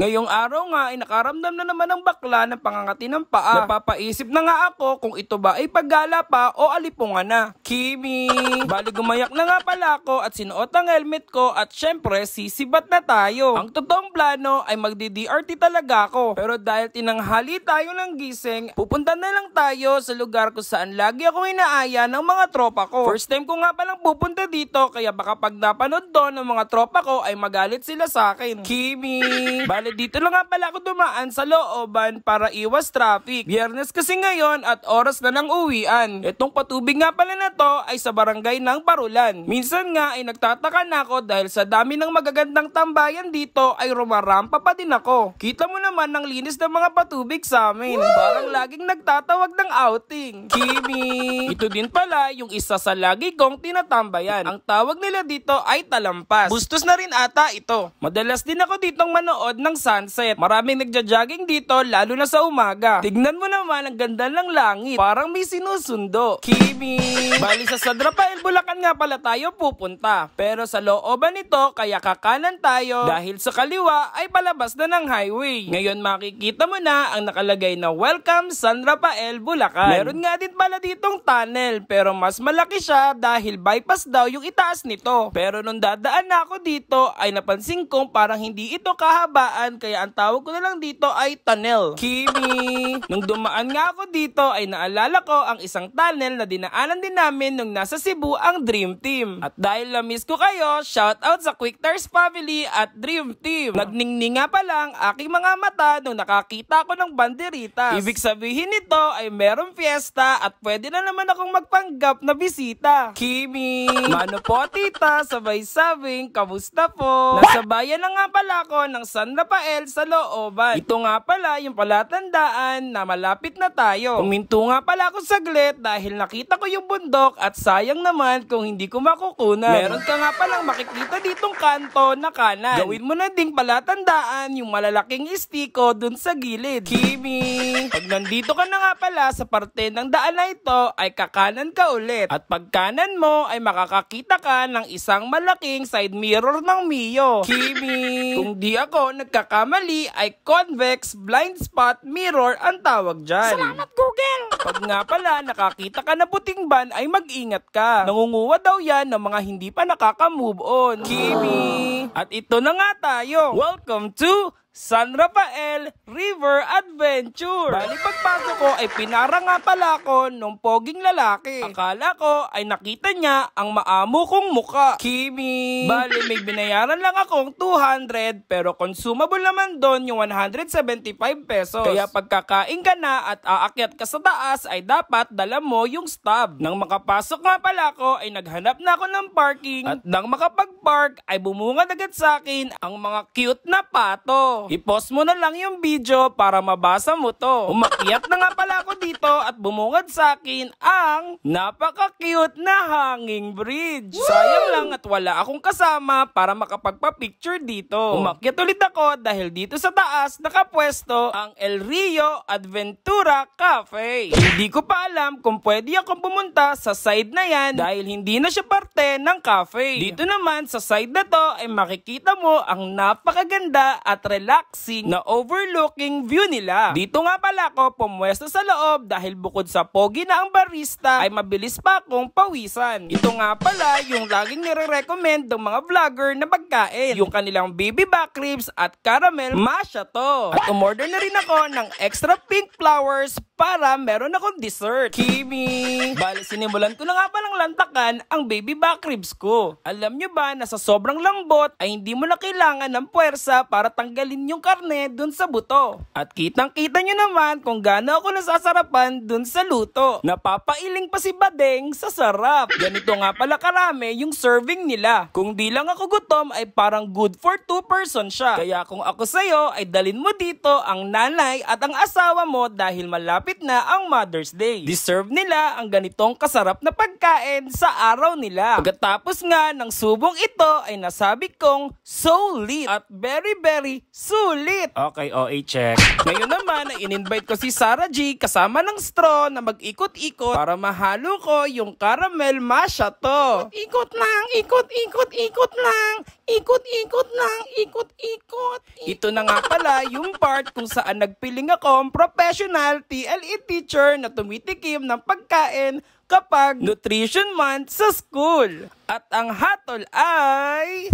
Ngayong araw nga ay nakaramdam na naman ng bakla ng pangangati ng paa. Napapaisip na nga ako kung ito ba ay paggala pa o alipungan na. Kimi! Bali gumayak na nga pala ako at sinuot ang helmet ko at syempre sisibat na tayo. Ang totoong plano ay magdi-DRT talaga ako. Pero dahil tinanghali tayo ng gising, pupunta na lang tayo sa lugar kung saan lagi ako inaaya ng mga tropa ko. First time ko nga palang pupunta dito kaya baka pag napanood doon ng mga tropa ko ay magalit sila sa akin. Kimi! Bali dito lang nga pala ako dumaan sa looban para iwas traffic. Biyernes kasi ngayon at oras na ng uwian. Itong patubig nga pala na to ay sa barangay ng Parulan. Minsan nga ay nagtataka na ako dahil sa dami ng magagandang tambayan dito ay rumarampa pa din ako. Kita mo naman ang linis ng mga patubig sa amin. Woo! Parang laging nagtatawag ng outing. Kimi! Ito din pala yung isa sa lagi kong tinatambayan. Ang tawag nila dito ay talampas. Bustos na rin ata ito. Madalas din ako ditong manood ng ng sunset. Maraming nagja-jogging dito lalo na sa umaga. Tignan mo naman ang ganda ng langit. Parang may sinusundo. Kimi! Bali sa San Rafael, Bulacan nga pala tayo pupunta. Pero sa looban nito, kaya kakanan tayo dahil sa kaliwa ay palabas na ng highway. Ngayon makikita mo na ang nakalagay na Welcome San Rafael, Bulacan. Meron nga din pala ditong tunnel pero mas malaki siya dahil bypass daw yung itaas nito. Pero nung dadaan na ako dito ay napansin kong parang hindi ito kahabaan daan kaya ang tawag ko na lang dito ay tunnel. Kimi! Nung dumaan nga ako dito ay naalala ko ang isang tunnel na dinaanan din namin nung nasa Cebu ang Dream Team. At dahil na-miss ko kayo, shout out sa Quick Tars Family at Dream Team. Nagningninga pa lang aking mga mata nung nakakita ko ng banderitas. Ibig sabihin nito ay merong fiesta at pwede na naman akong magpanggap na bisita. Kimi! Mano po tita, sabay sabing, kamusta po? Nasabayan na nga pala ako ng San Rafael sa looban. Ito nga pala yung palatandaan na malapit na tayo. Tuminto nga pala ako saglit dahil nakita ko yung bundok at sayang naman kung hindi ko makukunan. Meron ka nga palang makikita ditong kanto na kanan. Gawin mo na ding palatandaan yung malalaking istiko dun sa gilid. Kimi! Pag nandito ka na nga pala sa parte ng daan na ito ay kakanan ka ulit. At pag kanan mo ay makakakita ka ng isang malaking side mirror ng Mio. Kimi! Kung di ako nagka pagkakamali ay convex blind spot mirror ang tawag dyan. Salamat Google! Pag nga pala nakakita ka na puting ban ay mag-ingat ka. Nangunguwa daw yan ng mga hindi pa nakaka-move on. Kimi! At ito na nga tayo. Welcome to San Rafael River Adventure. Bali pagpasok ko ay pinara nga pala ako nung poging lalaki. Akala ko ay nakita niya ang maamo kong muka. Kimi. Bali may binayaran lang akong 200 pero consumable naman doon yung 175 pesos. Kaya pagkakain ka na at aakyat ka sa taas ay dapat dala mo yung stub. Nang makapasok nga pala ko ay naghanap na ako ng parking at nang makapag-park ay bumungad agad sa akin ang mga cute na pato to. I-pause mo na lang yung video para mabasa mo to. Umakyat na nga pala ako dito at bumungad sa akin ang napaka-cute na hanging bridge. Sayang lang at wala akong kasama para makapagpa-picture dito. Umakyat ulit ako dahil dito sa taas nakapwesto ang El Rio Adventura Cafe. Hindi ko pa alam kung pwede akong pumunta sa side na yan dahil hindi na siya parte ng cafe. Dito naman sa side na to ay makikita mo ang napakaganda at relaxing relaxing na overlooking view nila. Dito nga pala ako pumwesto sa loob dahil bukod sa pogi na ang barista ay mabilis pa akong pawisan. Ito nga pala yung laging nire-recommend ng mga vlogger na pagkain. Yung kanilang baby back ribs at caramel masha to. At umorder na rin ako ng extra pink flowers para meron akong dessert. Kimi! Bali, sinimulan ko na nga palang lantakan ang baby back ribs ko. Alam nyo ba na sa sobrang lambot ay hindi mo na kailangan ng puwersa para tanggalin yung karne dun sa buto. At kitang-kita nyo naman kung gaano ako nasasarapan dun sa luto. Napapailing pa si Badeng sa sarap. Ganito nga pala karami yung serving nila. Kung di lang ako gutom ay parang good for two person siya. Kaya kung ako sa'yo ay dalin mo dito ang nanay at ang asawa mo dahil malapit malapit na ang Mother's Day. Deserve nila ang ganitong kasarap na pagkain sa araw nila. Pagkatapos nga ng subong ito ay nasabi kong so lit at very very sulit. Okay, OA check. Ngayon naman ay in-invite ko si Sarah G kasama ng straw na mag-ikot-ikot para mahalo ko yung caramel masha to. Ikot lang, ikot-ikot, ikot lang, ikot-ikot lang, ikot-ikot. Ito na nga pala yung part kung saan nagpiling akong professional TL maliit teacher na tumitikim ng pagkain kapag Nutrition Month sa school. At ang hatol ay...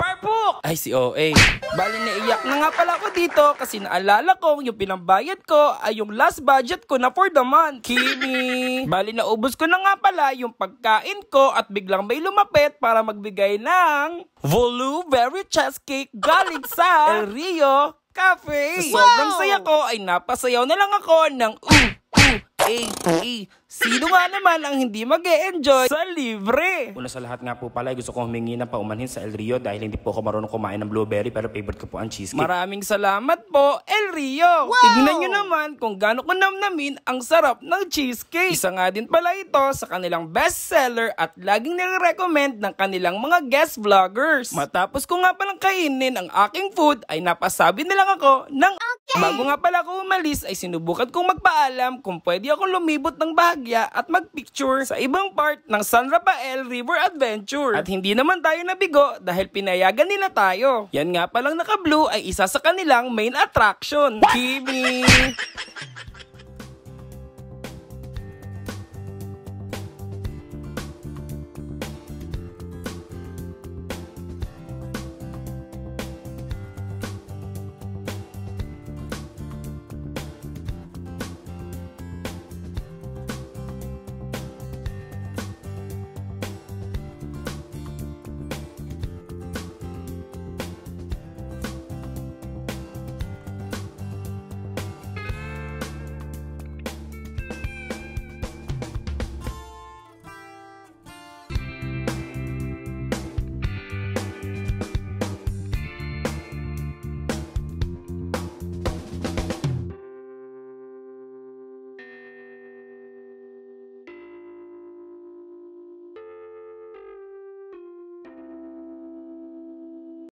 Parpuk! Ay, si OA. Bali, naiyak na nga pala ako dito kasi naalala kong yung pinambayad ko ay yung last budget ko na for the month. Kimi! Bali, naubos ko na nga pala yung pagkain ko at biglang may lumapit para magbigay ng Volu Berry Cheesecake galing sa El Rio Cafe. Sobrang saya ko ay napasayaw na lang ako ng ooh, ooh, ay, ay, Sino nga naman ang hindi mag -e enjoy sa libre? Una sa lahat nga po pala, eh, gusto kong humingi ng paumanhin sa El Rio dahil hindi po ako marunong kumain ng blueberry pero favorite ko po ang cheesecake. Maraming salamat po, El Rio! Wow! Tignan nyo naman kung gaano ko namnamin ang sarap ng cheesecake. Isa nga din pala ito sa kanilang bestseller at laging nare-recommend ng kanilang mga guest vloggers. Matapos ko nga palang kainin ang aking food ay napasabi lang ako ng okay. Bago nga pala ako umalis ay sinubukan kong magpaalam kung pwede akong lumibot ng bahagi Pagya at magpicture sa ibang part ng San Rafael River Adventure. At hindi naman tayo nabigo dahil pinayagan nila tayo. Yan nga palang naka-blue ay isa sa kanilang main attraction. Kimi!